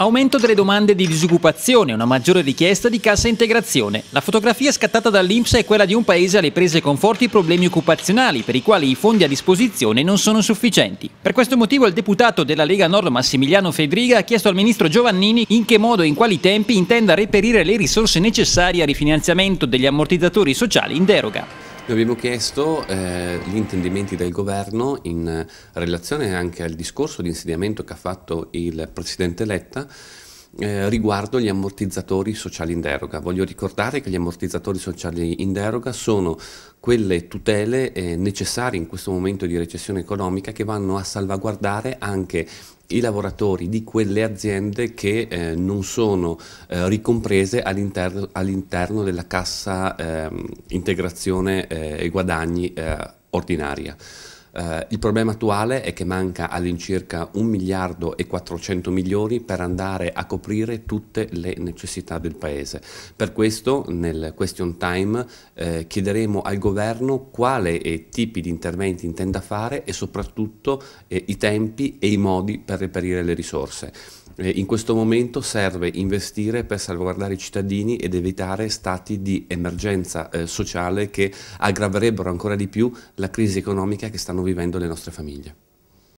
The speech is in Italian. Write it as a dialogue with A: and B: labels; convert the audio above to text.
A: Aumento delle domande di disoccupazione, una maggiore richiesta di cassa integrazione. La fotografia scattata dall'Inps è quella di un paese alle prese con forti problemi occupazionali per i quali i fondi a disposizione non sono sufficienti. Per questo motivo il deputato della Lega Nord Massimiliano Fedriga ha chiesto al ministro Giovannini in che modo e in quali tempi intenda reperire le risorse necessarie al rifinanziamento degli ammortizzatori sociali in deroga.
B: Noi abbiamo chiesto eh, gli intendimenti del governo in relazione anche al discorso di insediamento che ha fatto il Presidente Letta eh, riguardo gli ammortizzatori sociali in deroga. Voglio ricordare che gli ammortizzatori sociali in deroga sono quelle tutele eh, necessarie in questo momento di recessione economica che vanno a salvaguardare anche i lavoratori di quelle aziende che eh, non sono eh, ricomprese all'interno, all'interno, della cassa ehm, eh, integrazione e guadagni eh, ordinaria. Eh, il problema attuale è che manca all'incirca 1 miliardo e 400 milioni per andare a coprire tutte le necessità del Paese. Per questo nel question time eh, chiederemo al governo quale tipi di interventi intenda fare e soprattutto eh, i tempi e i modi per reperire le risorse. Eh, in questo momento serve investire per salvaguardare i cittadini ed evitare stati di emergenza eh, sociale che aggraverebbero ancora di più la crisi economica che stanno vivendo le nostre famiglie.